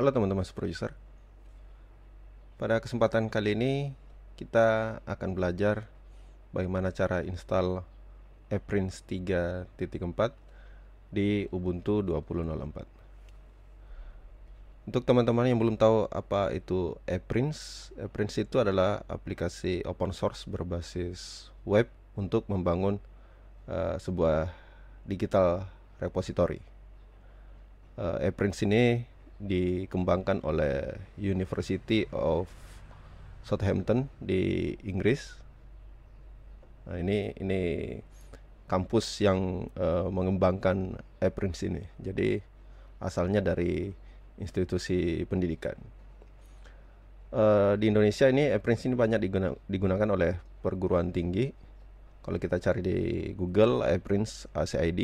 Halo teman-teman user. Pada kesempatan kali ini kita akan belajar bagaimana cara install Eprints 3.4 di Ubuntu 20.04. Untuk teman-teman yang belum tahu apa itu Eprints, Eprints itu adalah aplikasi open source berbasis web untuk membangun uh, sebuah digital repository. Uh, eh, Eprints ini dikembangkan oleh University of Southampton di Inggris. Nah, ini ini kampus yang uh, mengembangkan e prince ini. Jadi asalnya dari institusi pendidikan. Uh, di Indonesia ini e prince ini banyak diguna digunakan oleh perguruan tinggi. Kalau kita cari di Google e prince ACID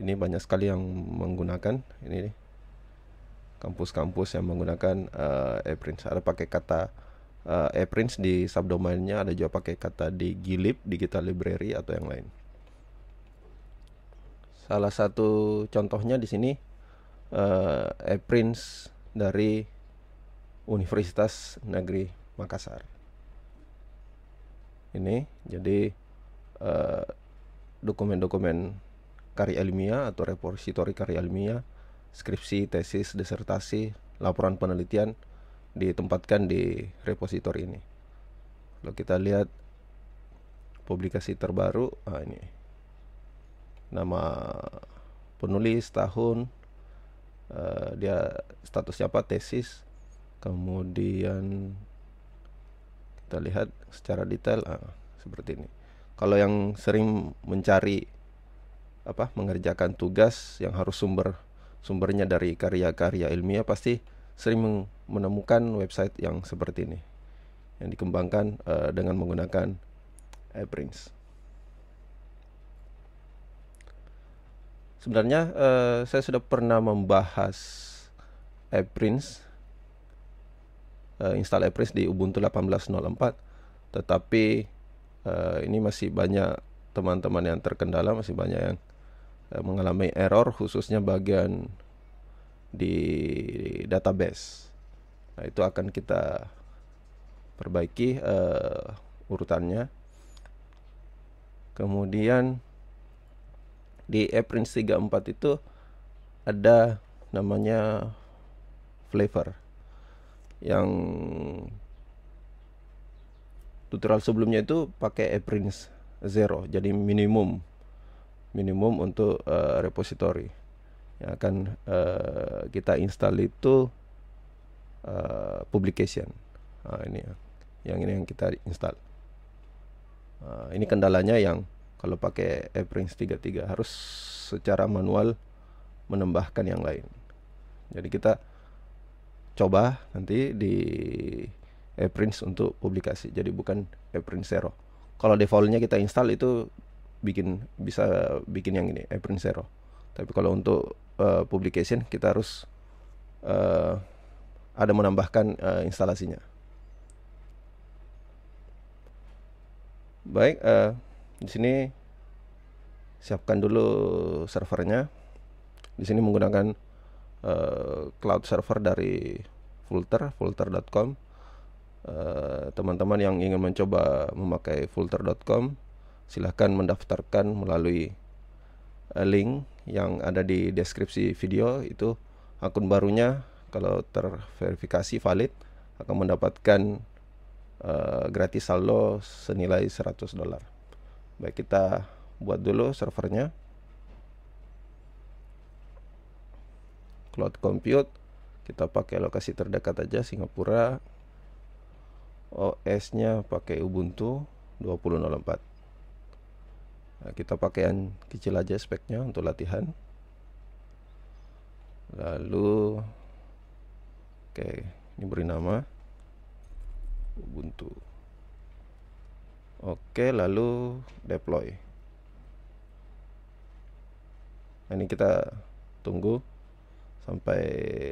ini banyak sekali yang menggunakan ini kampus-kampus yang menggunakan uh, eh, e-prints ada pakai kata uh, eh, e-prints di subdomainnya ada juga pakai kata di gilip Digital Library atau yang lain salah satu contohnya di sini uh, eh, e-prints dari Universitas Negeri Makassar ini jadi dokumen-dokumen uh, karya ilmiah atau repositori karya ilmiah skripsi, tesis, disertasi, laporan penelitian ditempatkan di repositori ini. Kalau kita lihat publikasi terbaru, ah ini nama penulis, tahun, uh, dia statusnya apa, tesis, kemudian kita lihat secara detail, ah, seperti ini. Kalau yang sering mencari apa mengerjakan tugas yang harus sumber sumbernya dari karya-karya ilmiah pasti sering menemukan website yang seperti ini yang dikembangkan uh, dengan menggunakan AirPrints. Sebenarnya uh, saya sudah pernah membahas AirPrints, uh, eh, install Airprints di Ubuntu 18.04 tetapi uh, ini masih banyak teman-teman yang terkendala masih banyak yang mengalami error khususnya bagian di database. Nah, itu akan kita perbaiki uh, urutannya. Kemudian di Eprints 34 itu ada namanya flavor yang tutorial sebelumnya itu pakai Eprints 0 jadi minimum minimum untuk uh, repository yang akan uh, kita install itu uh, publication uh, ini ya. yang ini yang kita install uh, ini kendalanya yang kalau pakai Aprings 33 harus secara manual menambahkan yang lain jadi kita coba nanti di AirPrints untuk publikasi jadi bukan AirPrints Zero kalau defaultnya kita install itu bikin bisa bikin yang ini AirPrints Zero tapi kalau untuk uh, publication kita harus uh, ada menambahkan uh, instalasinya baik uh, di sini siapkan dulu servernya di sini menggunakan uh, cloud server dari Fulter fulter.com teman teman-teman yang ingin mencoba memakai fulter.com silahkan mendaftarkan melalui link yang ada di deskripsi video itu akun barunya kalau terverifikasi valid akan mendapatkan uh, gratis saldo senilai 100 dolar. Baik kita buat dulu servernya. Cloud Compute kita pakai lokasi terdekat aja Singapura. OS-nya pakai Ubuntu 2004 nah, kita pakaian kecil aja speknya untuk latihan lalu oke okay, ini beri nama Ubuntu oke okay, lalu deploy nah, ini kita tunggu sampai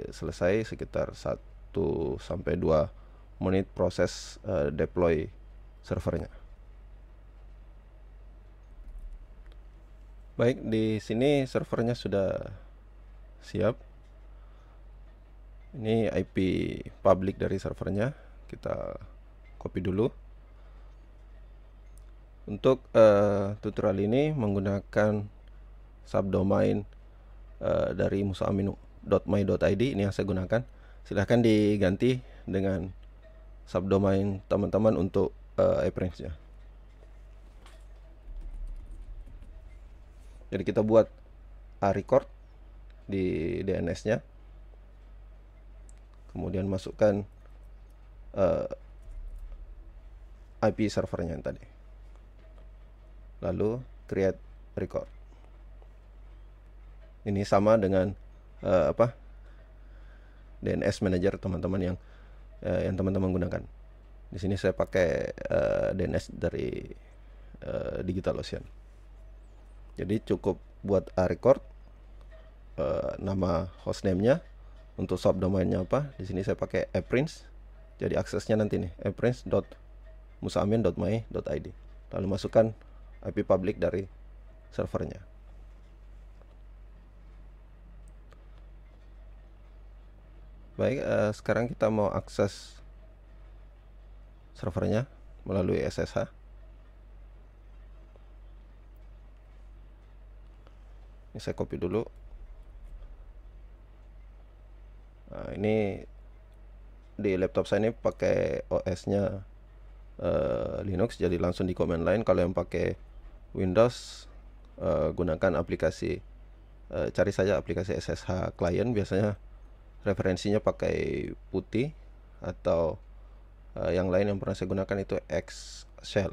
selesai sekitar 1 sampai 2 menit proses uh, deploy servernya Baik, di sini servernya sudah siap. Ini IP public dari servernya. Kita copy dulu. Untuk uh, tutorial ini menggunakan subdomain uh, dari musaaminu.my.id ini yang saya gunakan. Silahkan diganti dengan subdomain teman-teman untuk uh, eh, nya jadi kita buat A ah, record di DNS nya kemudian masukkan uh, eh, IP servernya yang tadi lalu create record ini sama dengan uh, apa DNS manager teman-teman yang uh, yang teman-teman gunakan di sini saya pakai uh, DNS dari uh, DigitalOcean jadi cukup buat a record uh, nama hostname-nya untuk subdomainnya apa di sini saya pakai eprints jadi aksesnya nanti nih id. lalu masukkan IP public dari servernya baik uh, sekarang kita mau akses servernya melalui SSH ini saya copy dulu nah ini di laptop saya ini pakai OS nya uh, eh, Linux jadi langsung di command line kalau yang pakai Windows uh, gunakan aplikasi uh, cari saja aplikasi SSH client biasanya referensinya pakai putih atau uh, yang lain yang pernah saya gunakan itu X shell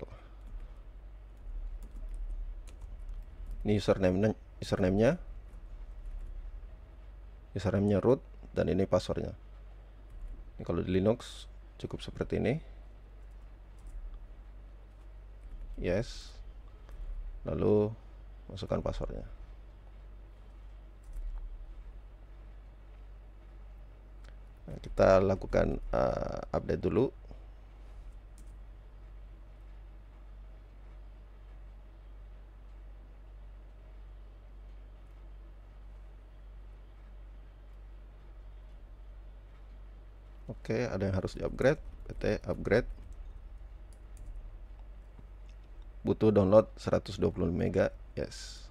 ini username username-nya username-nya root dan ini passwordnya ini kalau di Linux cukup seperti ini yes lalu masukkan passwordnya nah, kita lakukan uh, update dulu Oke, ada yang harus di-upgrade. PT upgrade. Butuh download 125 mega. Yes.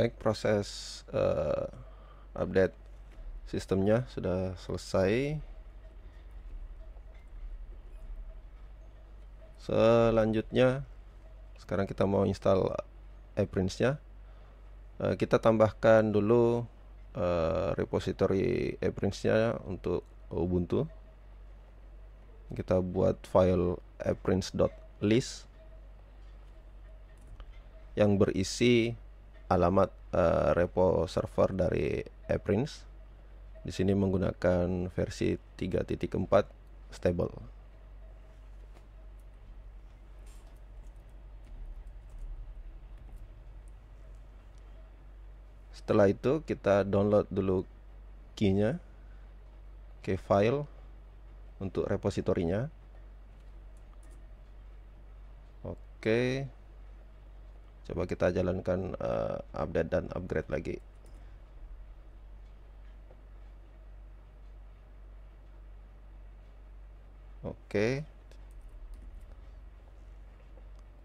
Baik, proses uh, update sistemnya sudah selesai. Selanjutnya, sekarang kita mau install iPrints-nya. Eh, kita tambahkan dulu uh, repository apprints-nya untuk Ubuntu kita buat file apprints.list yang berisi alamat uh, repo server dari ePrints. di sini menggunakan versi 3.4 stable setelah itu kita download dulu key file untuk repositorinya oke coba kita jalankan uh, update dan upgrade lagi oke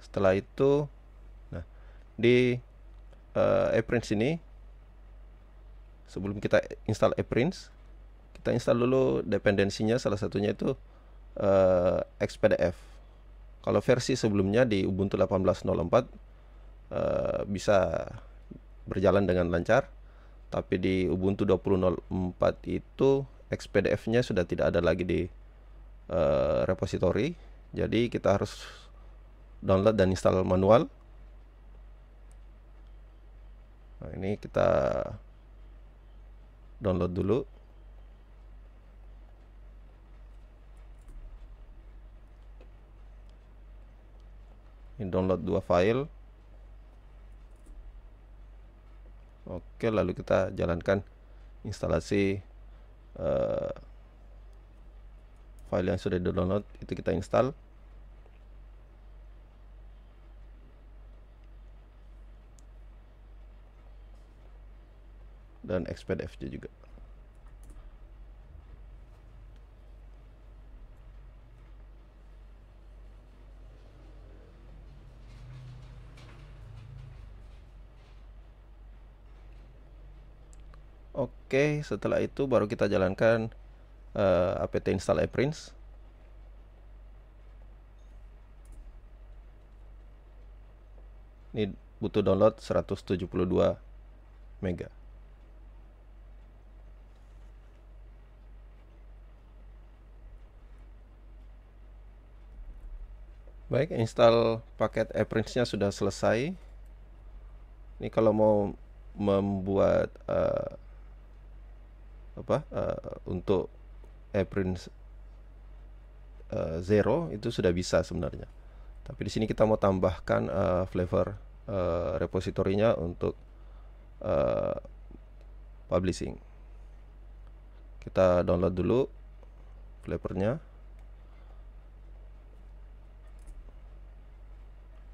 setelah itu nah di uh, eh, appearance ini sebelum kita install ePrints kita install dulu dependensinya salah satunya itu uh, eh, XPDF kalau versi sebelumnya di Ubuntu 18.04 uh, eh, bisa berjalan dengan lancar tapi di Ubuntu 20.04 itu XPDF-nya sudah tidak ada lagi di uh, repository jadi kita harus download dan install manual Nah, ini kita download dulu ini download dua file oke lalu kita jalankan instalasi uh, file yang sudah di download itu kita install dan expand FJ juga Oke, setelah itu baru kita jalankan uh, eh, apt install eprints. Ini butuh download 172 mega. Baik, install paket Appearance-nya sudah selesai. Ini kalau mau membuat uh, apa uh, untuk Appearance uh, zero itu sudah bisa sebenarnya. Tapi di sini kita mau tambahkan uh, flavor uh, repositorinya untuk uh, publishing. Kita download dulu flavornya.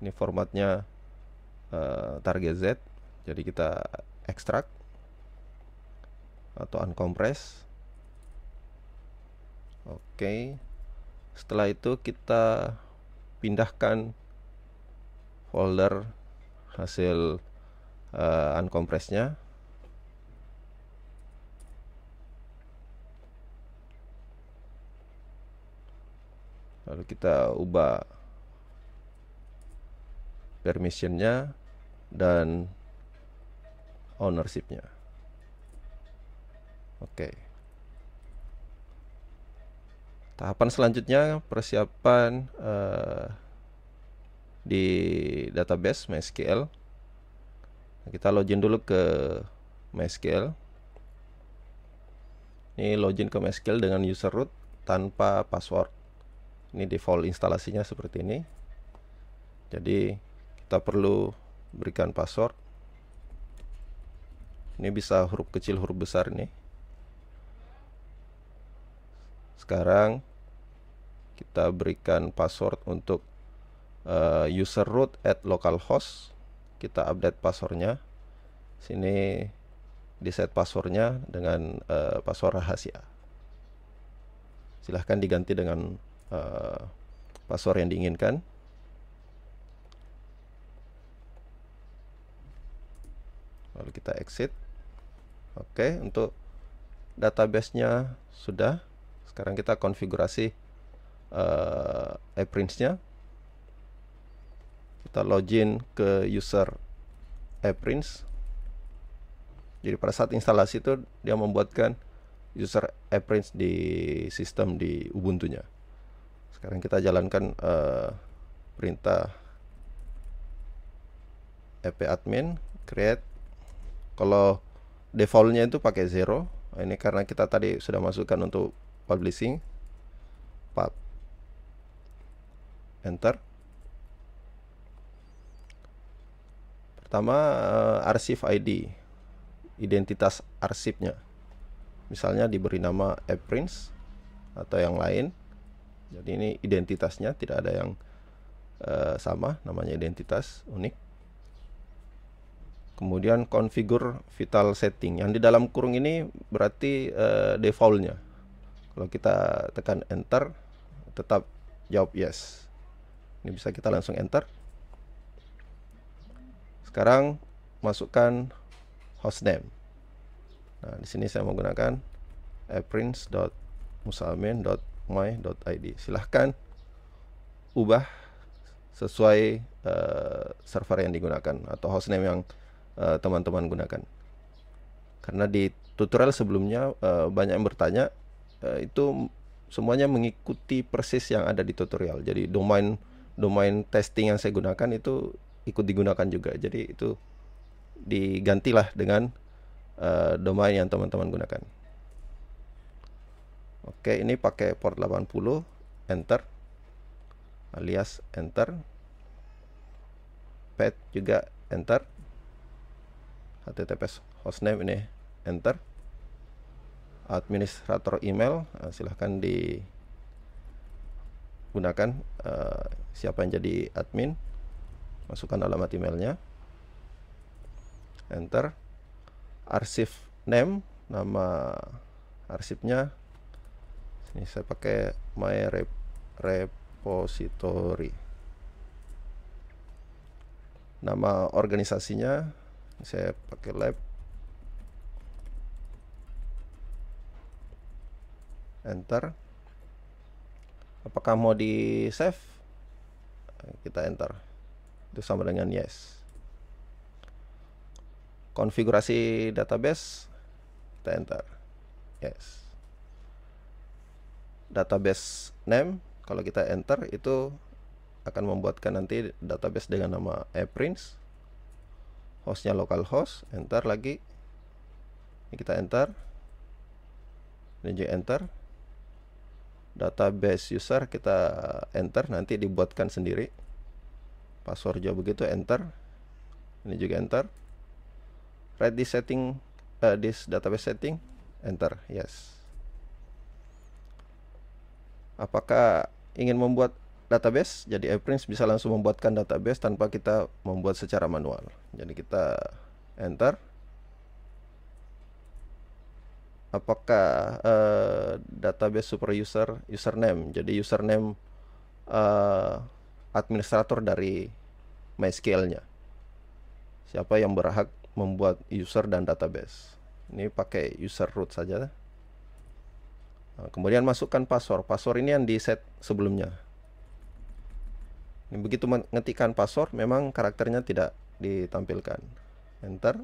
ini formatnya uh, target Z jadi kita ekstrak atau uncompress oke okay. setelah itu kita pindahkan folder hasil uh, eh, uncompressnya lalu kita ubah permissionnya dan ownershipnya oke okay. tahapan selanjutnya persiapan uh, di database MySQL kita login dulu ke MySQL ini login ke MySQL dengan user root tanpa password ini default instalasinya seperti ini jadi kita perlu berikan password ini bisa huruf kecil huruf besar nih sekarang kita berikan password untuk uh, user root at localhost kita update passwordnya sini di set passwordnya dengan uh, password rahasia silahkan diganti dengan uh, password yang diinginkan lalu kita exit oke untuk database-nya sudah sekarang kita konfigurasi uh, eh, nya kita login ke user eprints jadi pada saat instalasi itu dia membuatkan user eprints di sistem di Ubuntu-nya sekarang kita jalankan uh, perintah apadmin create kalau defaultnya itu pakai zero. Nah, ini karena kita tadi sudah masukkan untuk publishing. Pub. Enter. Pertama uh, eh, arsip ID. Identitas arsipnya. Misalnya diberi nama apprints atau yang lain. Jadi ini identitasnya tidak ada yang uh, sama namanya identitas unik kemudian configure vital setting yang di dalam kurung ini berarti uh, defaultnya kalau kita tekan enter tetap jawab yes ini bisa kita langsung enter sekarang masukkan hostname nah di sini saya menggunakan aprince.musamin.my.id silahkan ubah sesuai uh, server yang digunakan atau hostname yang Eh, teman-teman uh, gunakan karena di tutorial sebelumnya uh, banyak yang bertanya uh, itu semuanya mengikuti persis yang ada di tutorial jadi domain domain testing yang saya gunakan itu ikut digunakan juga jadi itu digantilah dengan uh, domain yang teman-teman gunakan oke ini pakai port 80 enter alias enter pet juga enter https hostname ini enter administrator email uh, silahkan digunakan uh, siapa yang jadi admin masukkan alamat emailnya enter arsip name nama arsipnya ini saya pakai my rep repository nama organisasinya saya pakai lab enter apakah mau di save kita enter itu sama dengan yes konfigurasi database kita enter yes database name kalau kita enter itu akan membuatkan nanti database dengan nama e-prince hostnya localhost enter lagi ini kita enter ini juga enter database user kita enter nanti dibuatkan sendiri password juga begitu enter ini juga enter ready setting uh, this database setting enter yes apakah ingin membuat database jadi airprints bisa langsung membuatkan database tanpa kita membuat secara manual jadi kita enter apakah uh, database super user username jadi username uh, administrator dari MySQL nya siapa yang berhak membuat user dan database ini pakai user root saja nah, kemudian masukkan password password ini yang di set sebelumnya begitu mengetikkan password memang karakternya tidak ditampilkan enter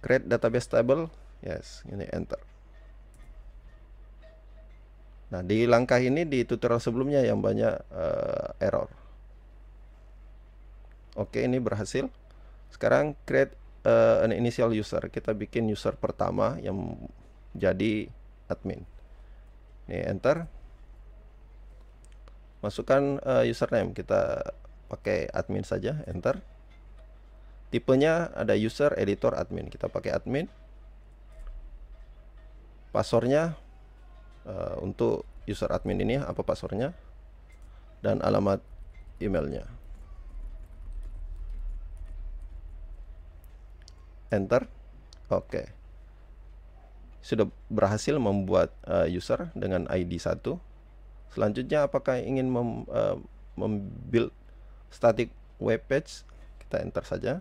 create database table yes ini enter nah di langkah ini di tutorial sebelumnya yang banyak uh, error oke ini berhasil sekarang create uh, an initial user kita bikin user pertama yang jadi admin ini enter masukkan uh, username kita pakai admin saja enter tipenya ada user editor admin kita pakai admin passwordnya uh, untuk user admin ini apa passwordnya dan alamat emailnya enter oke okay. sudah berhasil membuat uh, user dengan ID 1 Selanjutnya apakah ingin mem, uh, membuild static web page? Kita enter saja.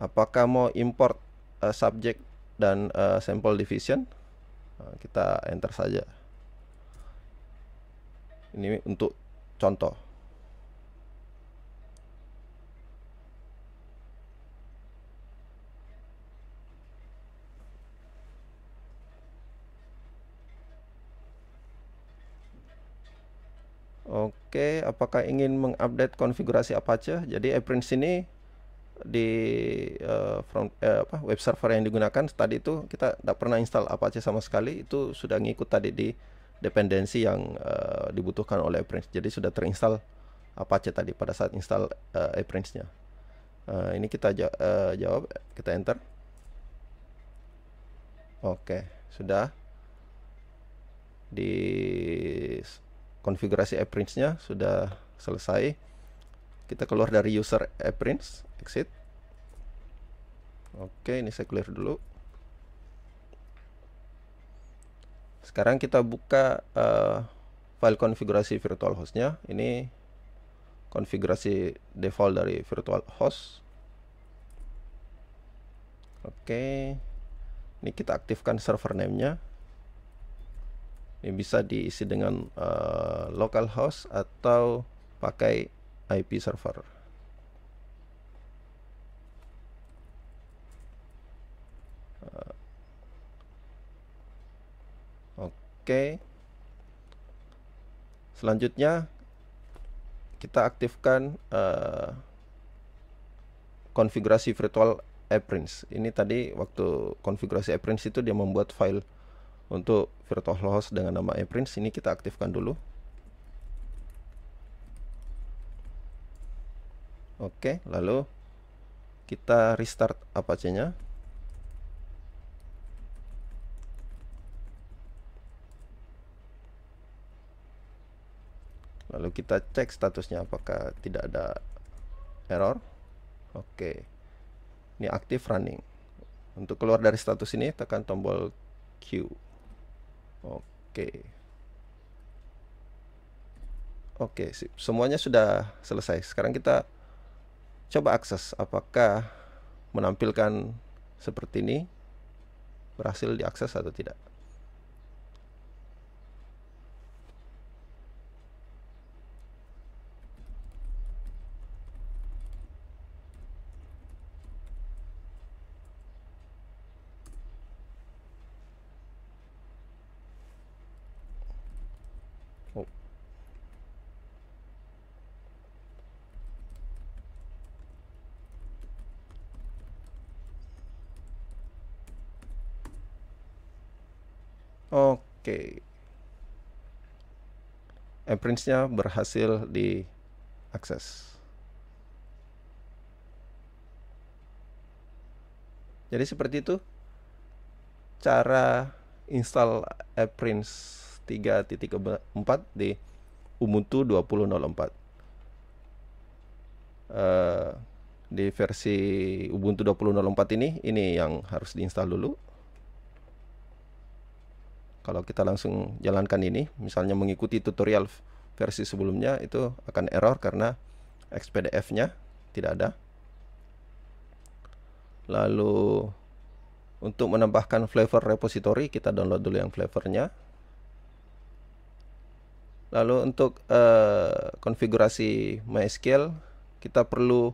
Apakah mau import uh, eh, subject dan uh, sample division? Nah, kita enter saja. Ini untuk contoh. Oke, apakah ingin mengupdate konfigurasi Apache? Jadi Eprints ini di uh, front, uh, apa, web server yang digunakan tadi itu kita tidak pernah install Apache sama sekali itu sudah ngikut tadi di dependensi yang uh, dibutuhkan oleh Eprints jadi sudah terinstall Apache tadi pada saat install uh, nya uh, ini kita ja uh, jawab kita enter oke sudah di konfigurasi apprints-nya sudah selesai. Kita keluar dari user apprints, exit. Oke, ini saya clear dulu. Sekarang kita buka uh, file konfigurasi virtual host-nya. Ini konfigurasi default dari virtual host. Oke. Ini kita aktifkan server name-nya yang bisa diisi dengan uh, local host atau pakai IP server. Eh, oke. Okay. Selanjutnya kita aktifkan uh, konfigurasi virtual Eprints. Ini tadi waktu konfigurasi Eprints itu dia membuat file untuk virtualhost dengan nama eprints ini kita aktifkan dulu oke lalu kita restart apache nya lalu kita cek statusnya apakah tidak ada error oke ini aktif running untuk keluar dari status ini tekan tombol Q Oke. Oke, semuanya sudah selesai. Sekarang kita coba akses apakah menampilkan seperti ini berhasil diakses atau tidak. Oke. Okay. nya berhasil diakses. Jadi seperti itu cara install Appearance 3.4 di Ubuntu 2004. Uh, eh, di versi Ubuntu 2004 ini ini yang harus diinstal dulu kalau kita langsung jalankan ini misalnya mengikuti tutorial versi sebelumnya itu akan error karena xpdf nya tidak ada lalu untuk menambahkan flavor repository kita download dulu yang flavornya lalu untuk uh, konfigurasi MySQL kita perlu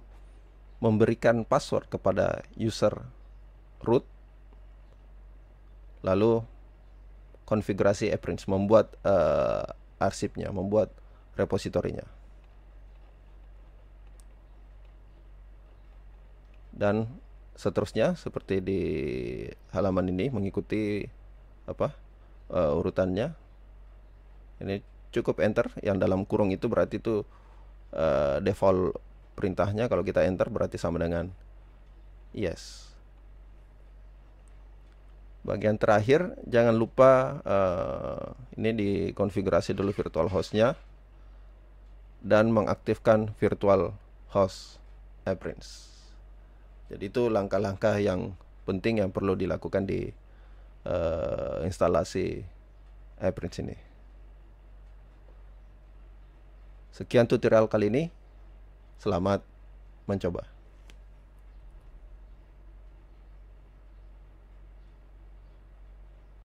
memberikan password kepada user root lalu konfigurasi Eprints, membuat uh, arsipnya, membuat repositorinya. Dan seterusnya seperti di halaman ini mengikuti apa uh, urutannya. Ini cukup enter yang dalam kurung itu berarti itu uh, default perintahnya kalau kita enter berarti sama dengan yes bagian terakhir jangan lupa uh, ini dikonfigurasi dulu virtual hostnya dan mengaktifkan virtual host appearance jadi itu langkah-langkah yang penting yang perlu dilakukan di uh, instalasi appearance ini sekian tutorial kali ini selamat mencoba